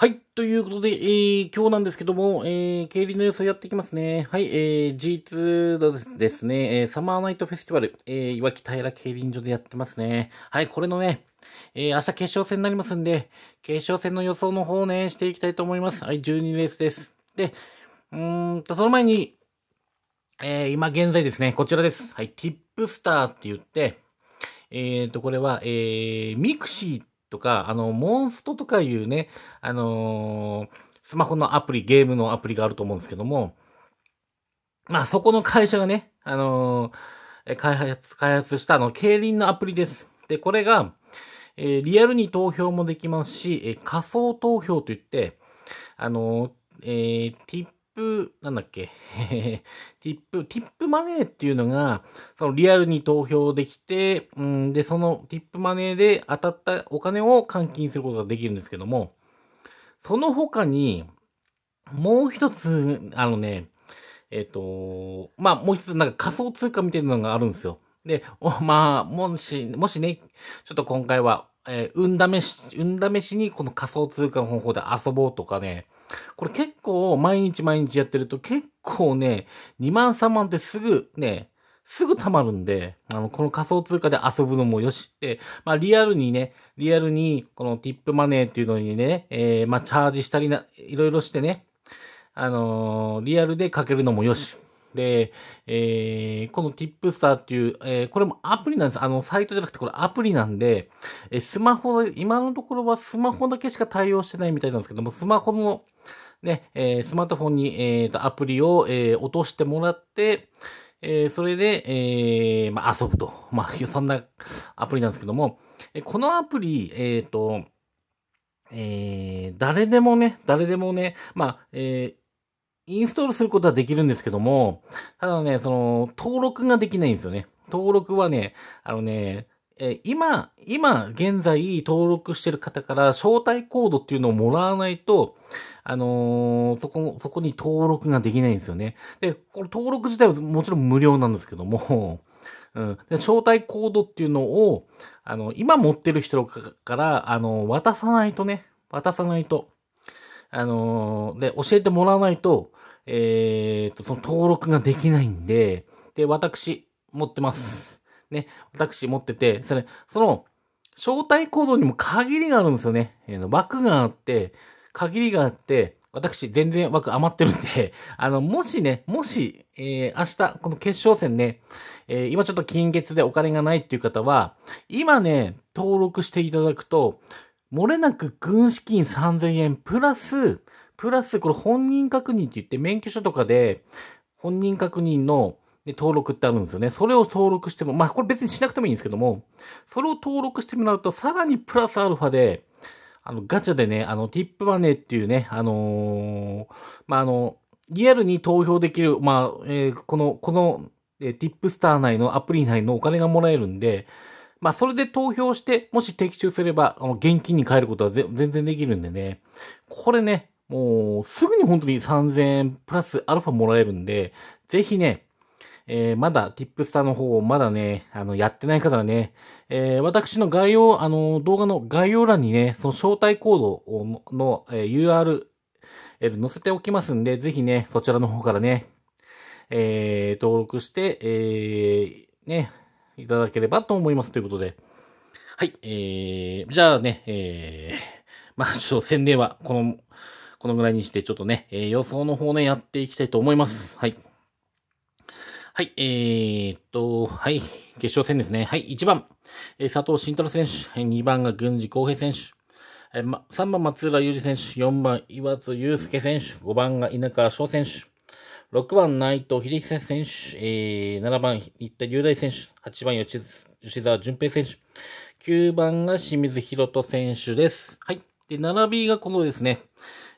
はい。ということで、えー、今日なんですけども、えー、競輪の予想やっていきますね。はい。えー、G2 のですね、えー、サマーナイトフェスティバル、えー、いわき平競輪場でやってますね。はい。これのね、えー、明日決勝戦になりますんで、決勝戦の予想の方ね、していきたいと思います。はい。12レースです。で、うーんと、その前に、えー、今現在ですね、こちらです。はい。ティップスターって言って、えっ、ー、と、これは、えー、ミクシーっとか、あの、モンストとかいうね、あのー、スマホのアプリ、ゲームのアプリがあると思うんですけども、まあそこの会社がね、あのー、開発、開発したあの、競輪のアプリです。で、これが、えー、リアルに投票もできますし、えー、仮想投票といって、あのー、えー、プ、なんだっけ、ティップ、ティップマネーっていうのが、そのリアルに投票できて、うん、で、そのティップマネーで当たったお金を換金することができるんですけども、その他に、もう一つ、あのね、えっ、ー、と、まあ、もう一つなんか仮想通貨みたいなのがあるんですよ。で、まあ、もし、もしね、ちょっと今回は、えー、運試し、運試しにこの仮想通貨の方法で遊ぼうとかね、これ結構毎日毎日やってると結構ね、2万3万ってすぐね、すぐ溜まるんで、あの、この仮想通貨で遊ぶのもよしって、まあ、リアルにね、リアルに、このティップマネーっていうのにね、えー、まあ、チャージしたりな、いろいろしてね、あのー、リアルでかけるのもよし。で、えー、このティップスターっていう、えー、これもアプリなんです。あの、サイトじゃなくてこれアプリなんで、えー、スマホ、今のところはスマホだけしか対応してないみたいなんですけども、スマホのね、えー、スマートフォンに、えーと、アプリを、えー、落としてもらって、えー、それで、えー、まあ、遊ぶと。まあ、そんなアプリなんですけども、えこのアプリ、えっ、ー、と、えー、誰でもね、誰でもね、まあ、えー、インストールすることはできるんですけども、ただね、その、登録ができないんですよね。登録はね、あのね、え今、今、現在登録してる方から招待コードっていうのをもらわないと、あのー、そこ、そこに登録ができないんですよね。で、これ登録自体はもちろん無料なんですけども、うん、で招待コードっていうのを、あの、今持ってる人から、あの、渡さないとね、渡さないと、あのー、で、教えてもらわないと、えー、っと、その登録ができないんで、で、私、持ってます。ね、私持ってて、それ、その、招待行動にも限りがあるんですよね。え枠があって、限りがあって、私全然枠余ってるんで、あの、もしね、もし、えー、明日、この決勝戦ね、えー、今ちょっと金月でお金がないっていう方は、今ね、登録していただくと、漏れなく軍資金3000円、プラス、プラス、これ本人確認って言って、免許証とかで、本人確認の、で、登録ってあるんですよね。それを登録しても、まあ、これ別にしなくてもいいんですけども、それを登録してもらうと、さらにプラスアルファで、あの、ガチャでね、あの、ティップマネーっていうね、あのー、まあ、あの、リアルに投票できる、まあ、えー、この、この、えー、ティップスター内のアプリ内のお金がもらえるんで、まあ、それで投票して、もし的中すれば、あの、現金に変えることは全然できるんでね、これね、もう、すぐに本当に3000円プラスアルファもらえるんで、ぜひね、えー、まだ、ティップスターの方、をまだね、あの、やってない方はね、えー、私の概要、あの、動画の概要欄にね、その招待コードをの、えー、URL 載せておきますんで、ぜひね、そちらの方からね、えー、登録して、えー、ね、いただければと思いますということで。はい、えー、じゃあね、えー、まあちょっと宣伝は、この、このぐらいにして、ちょっとね、えー、予想の方ね、やっていきたいと思います。はい。はい、えー、っと、はい、決勝戦ですね。はい、1番、え佐藤慎太郎選手、2番が郡司康平選手、えま、3番松浦裕二選手、4番岩津祐介選手、5番が稲川翔選手、6番内藤秀久選手、えー、7番新田雄大選手、8番吉吉沢淳平選手、9番が清水宏人選手です。はい。で、並びがこのですね、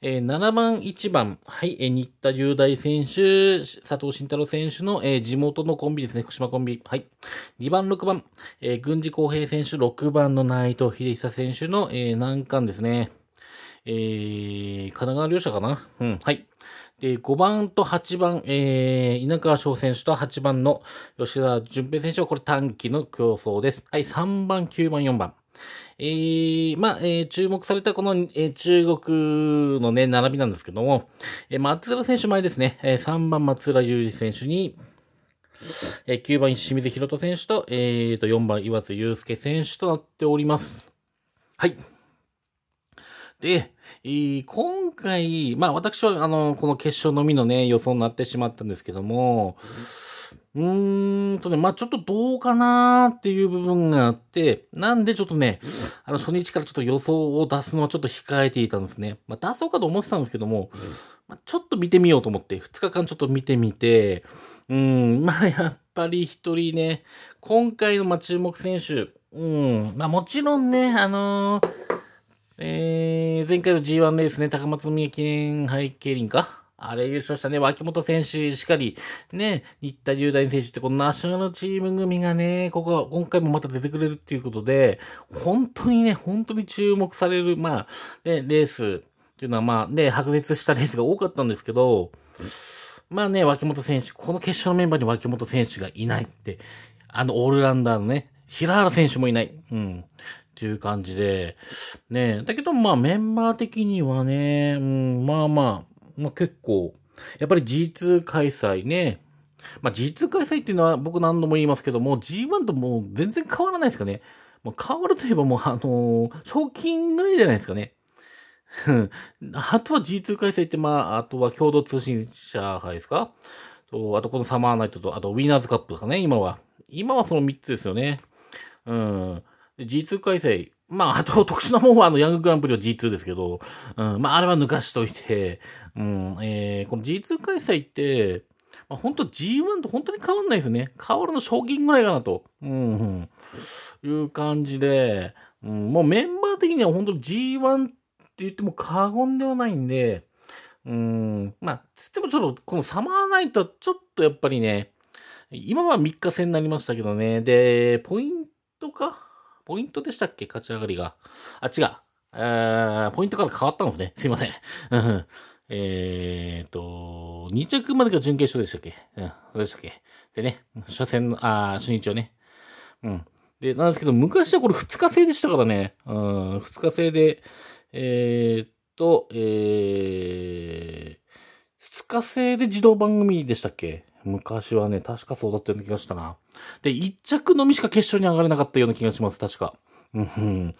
えー、7番、1番、はい、えー、新田雄大選手、佐藤慎太郎選手の、えー、地元のコンビですね、福島コンビ。はい。2番、6番、えー、郡司公平選手、6番の内藤秀久選手の、えー、難関ですね。えー、神奈川両者かなうん、はい。で、5番と8番、えー、稲川翔選手と8番の吉田淳平選手はこれ短期の競争です。はい、3番、9番、4番。えー、まあ、えー、注目されたこの、えー、中国のね、並びなんですけども、えー、松浦選手前ですね、えー、3番松浦雄二選手に、えー、9番清水博人選手と、えー、と、4番岩津祐介選手となっております。はい。で、えー、今回、まあ私は、あの、この決勝のみのね、予想になってしまったんですけども、うんうーんとね、まあ、ちょっとどうかなーっていう部分があって、なんでちょっとね、あの初日からちょっと予想を出すのはちょっと控えていたんですね。まあ、出そうかと思ってたんですけども、まあ、ちょっと見てみようと思って、2日間ちょっと見てみて、うん、まあ、やっぱり一人ね、今回のま、注目選手、うん、まあ、もちろんね、あのー、えー、前回の G1 レースね、高松宮記念杯競輪かあれ優勝したね、脇本選手しかり、ね、新田雄大選手ってこのナショナルチーム組がね、ここは今回もまた出てくれるっていうことで、本当にね、本当に注目される、まあ、ね、レースっていうのはまあ、ね、白熱したレースが多かったんですけど、まあね、脇本選手、この決勝のメンバーに脇本選手がいないって、あの、オールラウンダーのね、平原選手もいない。うん。っていう感じで。ねだけど、まあ、メンバー的にはね、うん、まあまあ、まあ、結構、やっぱり G2 開催ね。まあ、G2 開催っていうのは僕何度も言いますけども、G1 ともう全然変わらないですかね。ま変わるといえばもうあのー、賞金ぐらいじゃないですかね。あとは G2 開催って、まあ、あとは共同通信社杯ですかと、あとこのサマーナイトと、あとウィナーズカップですかね、今は。今はその3つですよね。うん。G2 開催、まあ、あと、特殊なもんは、あの、ヤンググランプリは G2 ですけど、うん、まあ、あれは抜かしといて、うん、えー、この G2 開催って、まあ、本当 G1 と本当に変わんないですね。変わるの賞金ぐらいかなと、うん、うん、いう感じで、うん、もうメンバー的には本当 G1 って言っても過言ではないんで、うん、まあ、つってもちょっと、このサマーナイトはちょっとやっぱりね、今は3日戦になりましたけどね。で、ポインポイントでしたっけ勝ち上がりが。あ、違う。えー、ポイントから変わったんですね。すいません。えーと、2着までが準決勝でしたっけうん。そうでしたっけでね、初戦の、あ初日はね。うん。で、なんですけど、昔はこれ2日制でしたからね。うん、2日制で、えーと、えー、2日制で自動番組でしたっけ昔はね、確かそうだったような気がしたな。で、1着のみしか決勝に上がれなかったような気がします、確か。うん。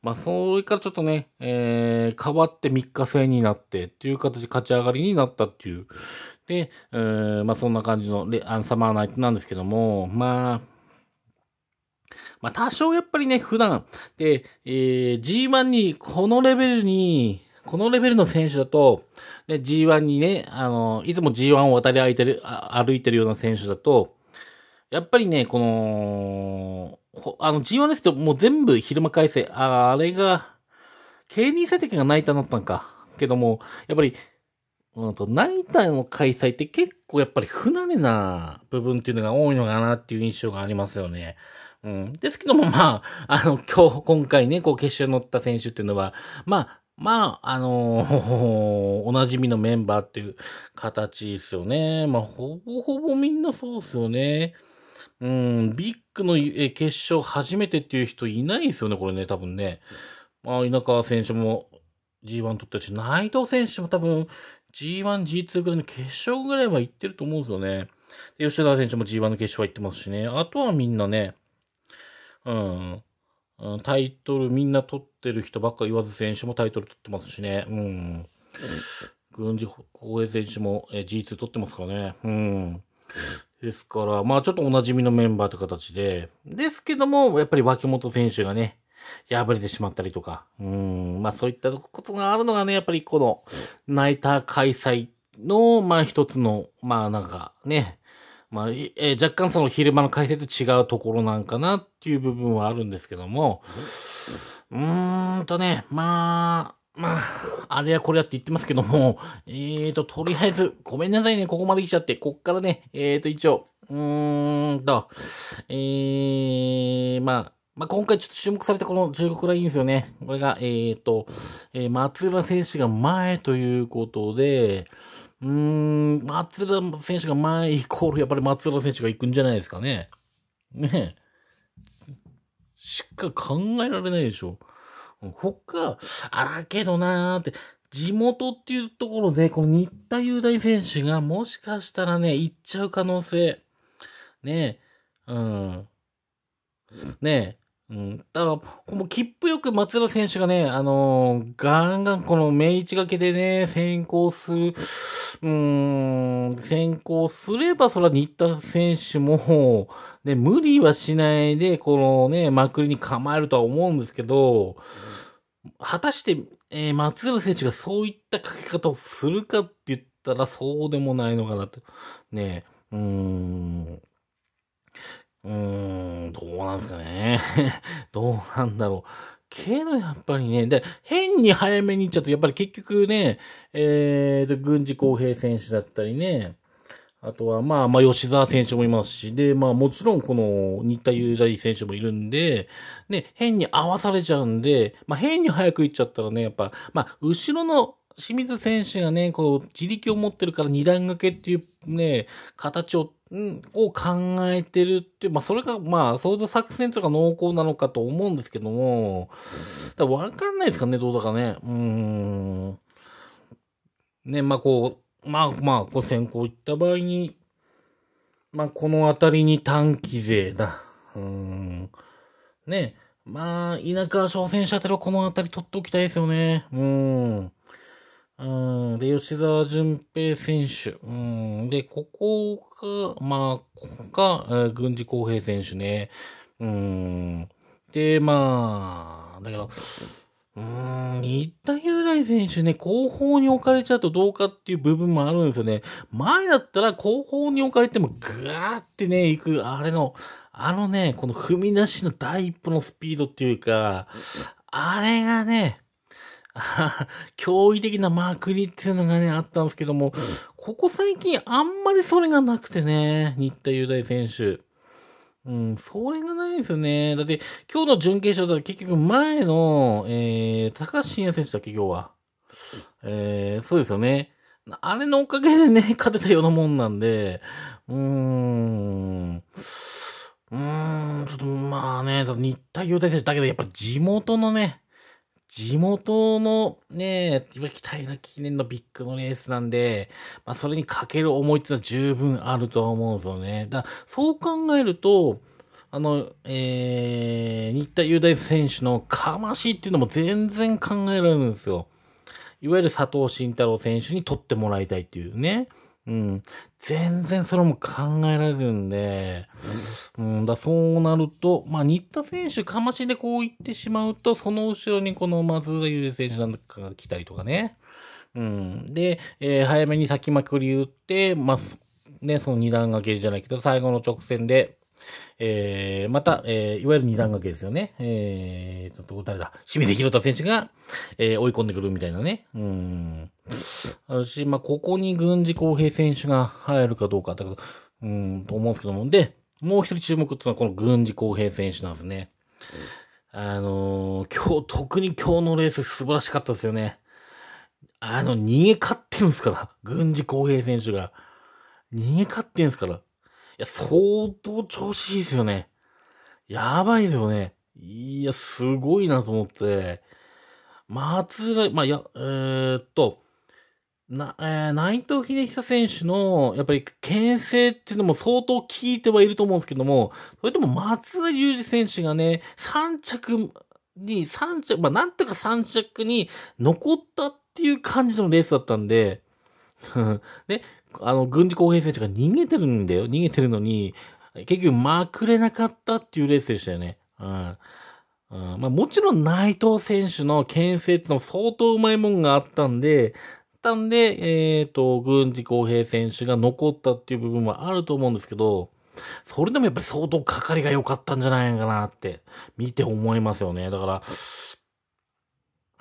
まあ、それからちょっとね、えー、変わって3日制になってっていう形、勝ち上がりになったっていう。で、えー、まあ、そんな感じのレアンサマーナイトなんですけども、まあ、まあ、多少やっぱりね、普段、で、えー、G1 にこのレベルに、このレベルの選手だと、ね、G1 にね、あの、いつも G1 を渡り歩いてる、歩いてるような選手だと、やっぱりね、この、あの G1 ですともう全部昼間改正、ああれが、経理査的がナイターになったんか。けども、やっぱり、うんと、ナイターの開催って結構やっぱり不慣れな部分っていうのが多いのかなっていう印象がありますよね。うん。ですけども、まあ、あの、今日、今回ね、こう決勝に乗った選手っていうのは、まあ、まあ、あのー、おなじみのメンバーっていう形ですよね。まあ、ほぼほぼみんなそうですよね。うん、ビッグの決勝初めてっていう人いないですよね、これね、多分ね。まあ、稲川選手も G1 取ったし、内藤選手も多分 G1、G2 ぐらいの決勝ぐらいは行ってると思うんですよね。で、吉田選手も G1 の決勝は行ってますしね。あとはみんなね、うん、タイトルみんな取っってる人ばっかわず、選手もタイトル取ってますしね。うん。軍事公衛選手も、え G2 取ってますからね。うん。ですから、まあちょっとおなじみのメンバーという形で、ですけども、やっぱり脇本選手がね、破れてしまったりとか、うん、まあそういったことがあるのがね、やっぱりこの、ナイター開催の、まあ一つの、まあなんかね、まあ、えー、若干その昼間の開催と違うところなんかなっていう部分はあるんですけども、うーんとね、まあ、まあ、あれやこれやって言ってますけども、えーと、とりあえず、ごめんなさいね、ここまで来ちゃって、こっからね、えーと、一応、うーんと、えー、まあ、まあ、今回ちょっと注目されたこの中国ラインですよね。これが、ええー、と、えー、松浦選手が前ということで、うーん、松浦選手が前イコール、やっぱり松浦選手が行くんじゃないですかね。ねしか考えられないでしょ。他、あらけどなーって、地元っていうところで、この新田雄大選手がもしかしたらね、行っちゃう可能性。ねえ、うん。ねえ、うん、だから、もう切符よく松田選手がね、あのー、ガンガンこの命一掛けでね、先行する、うん、先行すれば、そら新田選手も、ね、無理はしないで、このね、まくりに構えるとは思うんですけど、果たして、えー、松浦選手がそういった掛け方をするかって言ったら、そうでもないのかなと。ね、うん。うーん、どうなんですかね。どうなんだろう。けど、やっぱりね、で、変に早めに行っちゃうと、やっぱり結局ね、えーと、軍事公平選手だったりね、あとは、まあ、まあ、吉沢選手もいますし、で、まあ、もちろん、この、新田雄大選手もいるんで、ね、変に合わされちゃうんで、まあ、変に早く行っちゃったらね、やっぱ、まあ、後ろの清水選手がね、こう、自力を持ってるから二段掛けっていうね、形を、んを考えてるって、まあ、それが、まあ、そういう作戦とか濃厚なのかと思うんですけども、だわかんないですかね、どうだかね。うーん。ね、まあ、こう、まあ、まあ、こう先行行った場合に、まあ、この辺りに短期勢だ。うーん。ね、まあ、田舎挑戦者たはこの辺り取っておきたいですよね。うん。うん、で、吉沢淳平選手。うん、で、ここが、まあ、ここが、軍事公平選手ね。うん。で、まあ、だけど、うーん、新田雄大選手ね、後方に置かれちゃうとどうかっていう部分もあるんですよね。前だったら後方に置かれてもぐわーってね、行く、あれの、あのね、この踏み出しの第一歩のスピードっていうか、あれがね、驚異的なまくりっていうのがね、あったんですけども、ここ最近あんまりそれがなくてね、新田雄大選手。うん、それがないですよね。だって、今日の準決勝だと結局前の、えー、高橋也選手だっけ、今日は。えー、そうですよね。あれのおかげでね、勝てたようなもんなんで、うーん。うーん、ちょっとまあね、新田雄大選手だけど、やっぱり地元のね、地元のね、今期待な記念のビッグのレースなんで、まあそれにかける思いってのは十分あると思うんですよね。だそう考えると、あの、えー、新田雄大選手のかましっていうのも全然考えられるんですよ。いわゆる佐藤慎太郎選手に取ってもらいたいっていうね。うん。全然それも考えられるんで、うん、だそうなると、まあ、新田選手、かましでこう行ってしまうと、その後ろにこの松田優選手なんかが来たりとかね。うん。で、えー、早めに先まくり打って、まあ、ね、その二段掛けじゃないけど、最後の直線で、えー、また、えー、いわゆる二段掛けですよね。えー、ちょっと、誰だ清水宏太選手が、えー、追い込んでくるみたいなね。うん。私、まあ、ここに軍事公平選手が入るかどうか、だけど、うん、と思うんですけども。で、もう一人注目っていうのはこの軍事公平選手なんですね。あのー、今日、特に今日のレース素晴らしかったですよね。あの、逃げ勝ってるんですから。軍事公平選手が。逃げ勝ってるんですから。や、相当調子いいですよね。やばいですよね。いや、すごいなと思って。松浦、まあ、や、えー、っと、な、えー、内藤秀久選手の、やっぱり、牽制っていうのも相当効いてはいると思うんですけども、それでも松浦雄二選手がね、3着に、3着、まあ、なんとか3着に残ったっていう感じのレースだったんで、ね、あの、軍事公平選手が逃げてるんだよ。逃げてるのに、結局まくれなかったっていうレースでしたよね。うん。うん、まあもちろん内藤選手の牽制ってのは相当うまいもんがあったんで、たんで、えっ、ー、と、軍事公平選手が残ったっていう部分はあると思うんですけど、それでもやっぱり相当かかりが良かったんじゃないかなって、見て思いますよね。だから、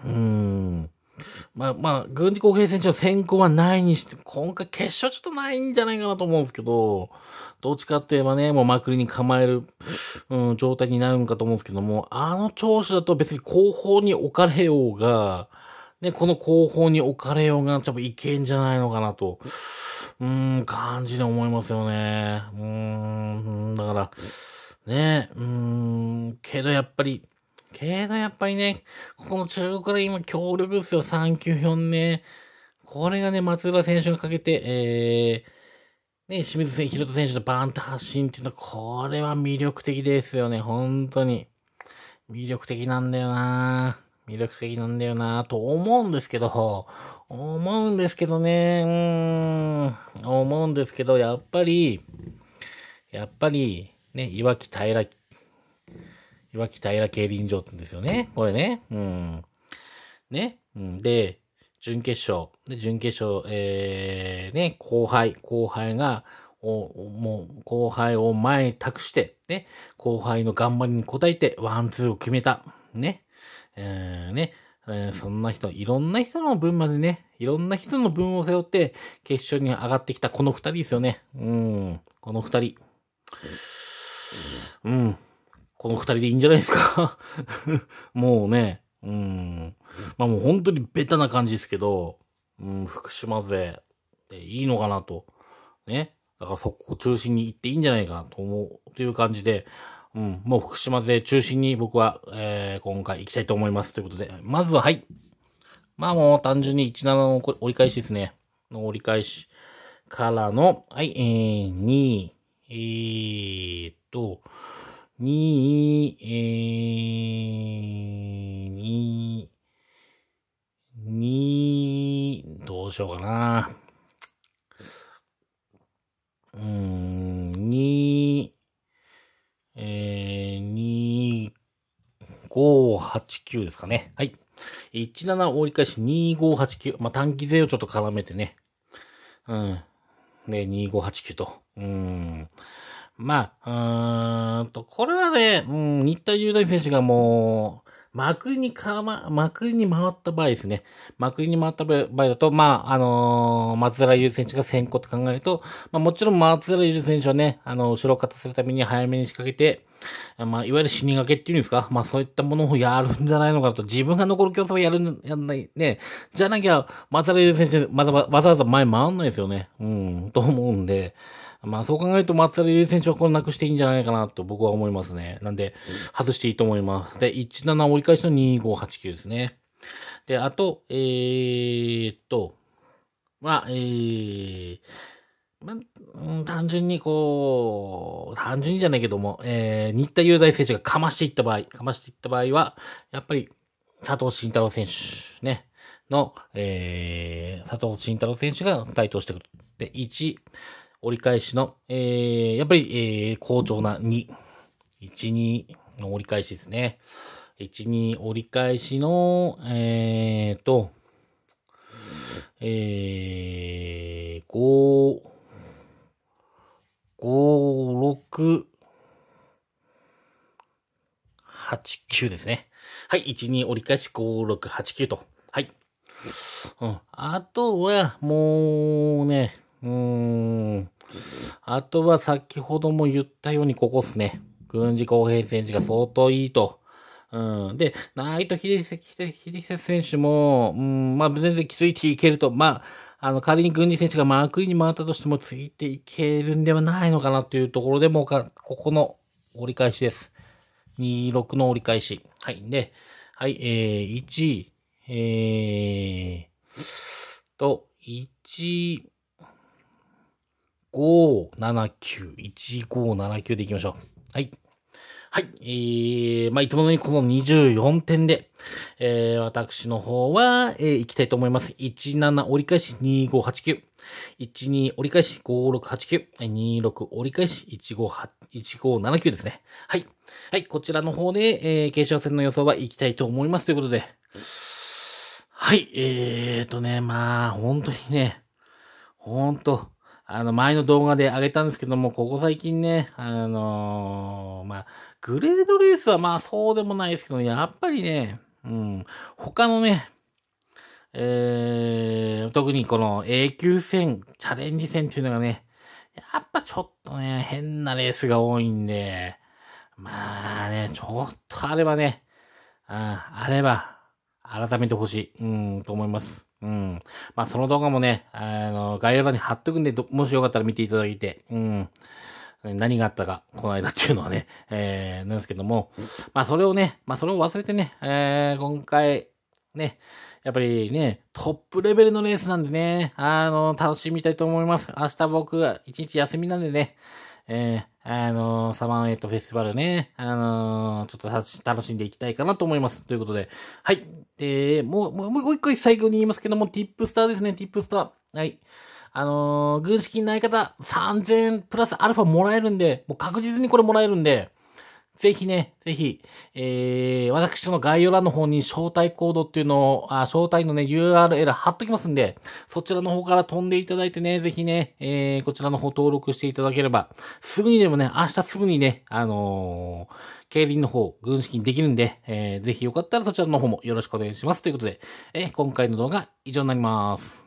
うーん。まあまあ、軍事公平戦中の選考はないにして、今回決勝ちょっとないんじゃないかなと思うんですけど、どっちかって言えばね、もうまくりに構える、うん、状態になるんかと思うんですけども、あの調子だと別に後方に置かれようが、ね、この後方に置かれようが、多分いけんじゃないのかなと、うん、感じで思いますよね。うん、だから、ね、うん、けどやっぱり、けどやっぱりね、ここの中国で今強力っすよ、3、9、4ね。これがね、松浦選手がかけて、えー、ね、清水選手、選手のバーンと発信っていうのは、これは魅力的ですよね、本当に。魅力的なんだよな魅力的なんだよなと思うんですけど、思うんですけどね、うーん、思うんですけど、やっぱり、やっぱり、ね、岩木平岩木平競輪場ってんですよね。これね。うん。ね。うん、で、準決勝。で、準決勝、えー、ね、後輩、後輩が、お、もう、後輩を前に託して、ね、後輩の頑張りに応えて、ワンツーを決めた。ね。えー、ね、えー、そんな人、いろんな人の分までね、いろんな人の分を背負って、決勝に上がってきたこの二人ですよね。うん、この二人。うん。この二人でいいんじゃないですか もうね、うん。まあもう本当にベタな感じですけど、うん、福島勢でいいのかなと。ね。だからそこ中心に行っていいんじゃないかなと思う、という感じで、うん、もう福島勢中心に僕は、えー、今回行きたいと思います。ということで、まずははい。まあもう単純に17の折り返しですね。の折り返しからの、はい、えー、2、えー、っと、に、えー、に、に、どうしようかな。うん、に、えー、に、五八九ですかね。はい。17折り返し2 5八九まあ、短期税をちょっと絡めてね。うん。で、2 5八九と。うん。まあ、うーん。ンこれはね、うん、新田雄大選手がもう、まくりにかま、まくりに回った場合ですね。まくりに回った場合だと、まあ、あのー、松原優選手が先行と考えると、まあ、もちろん松原優選手はね、あの、後ろをたせるために早めに仕掛けて、まあ、いわゆる死にがけっていうんですか、まあ、そういったものをやるんじゃないのかなと、自分が残る競争をやるん、やんない、ね。じゃなきゃ、松原優選手、まだわざわざ前回んないですよね。うん、と思うんで、まあそう考えると松田優選手はこれなくしていいんじゃないかなと僕は思いますね。なんで、外していいと思います。で、17折り返しの2589ですね。で、あと、えー、っと、まあ、えー、まあ、単純にこう、単純にじゃないけども、えー、新田雄大選手がかましていった場合、かましていった場合は、やっぱり、佐藤慎太郎選手、ね、の、えー、佐藤慎太郎選手が台頭してくる。で、1、折り返しの、えー、やっぱり、えー、好調な2、1、2の折り返しですね。1、2折り返しの、えーと、えー、5、5、6、8、9ですね。はい、1、2折り返し5、6、8、9と。はい。うん。あとは、もうね、うーん。あとは先ほども言ったようにここっすね。軍事公平選手が相当いいと。うん。で、ナイト秀セ選手も、うん、まあ全然気づいていけると。まあ、あの、仮に軍事選手がマークリに回ったとしてもついていけるんではないのかなというところでもか、ここの折り返しです。26の折り返し。はい。で、はい、えー、1位、えー、と、1位、1579、1579でいきましょう。はい。はい。えー、まあ、いつものにこの24点で、えー、私の方は、えー、いきたいと思います。17折り返し2589。12折り返し5689。26折り返し1579ですね。はい。はい。こちらの方で、えー、決勝戦の予想は行きたいと思います。ということで。はい。えーとね、まあ、本当にね、本当あの、前の動画で上げたんですけども、ここ最近ね、あのー、まあ、グレードレースはまあそうでもないですけど、やっぱりね、うん、他のね、えー、特にこの A 級戦、チャレンジ戦っていうのがね、やっぱちょっとね、変なレースが多いんで、まあね、ちょっとあればね、ああれば、改めてほしい、うん、と思います。うん。まあ、その動画もね、あの、概要欄に貼っとくんで、もしよかったら見ていただいて、うん。何があったか、この間っていうのはね、えー、なんですけども、まあ、それをね、まあ、それを忘れてね、えー、今回、ね、やっぱりね、トップレベルのレースなんでね、あの、楽しみたいと思います。明日僕、一日休みなんでね、えー、あのー、サマーエイトフェスティバルね、あのー、ちょっと楽しんでいきたいかなと思います。ということで。はい。で、もう、もう、一個最後に言いますけども、ティップスターですね、ティップスター。はい。あのー、軍資金ない方、3000プラスアルファもらえるんで、もう確実にこれもらえるんで、ぜひね、ぜひ、えー、私の概要欄の方に招待コードっていうのを、あ招待のね、URL 貼っときますんで、そちらの方から飛んでいただいてね、ぜひね、えー、こちらの方登録していただければ、すぐにでもね、明日すぐにね、あのー、競輪の方、軍資金できるんで、えー、ぜひよかったらそちらの方もよろしくお願いします。ということで、えー、今回の動画以上になります。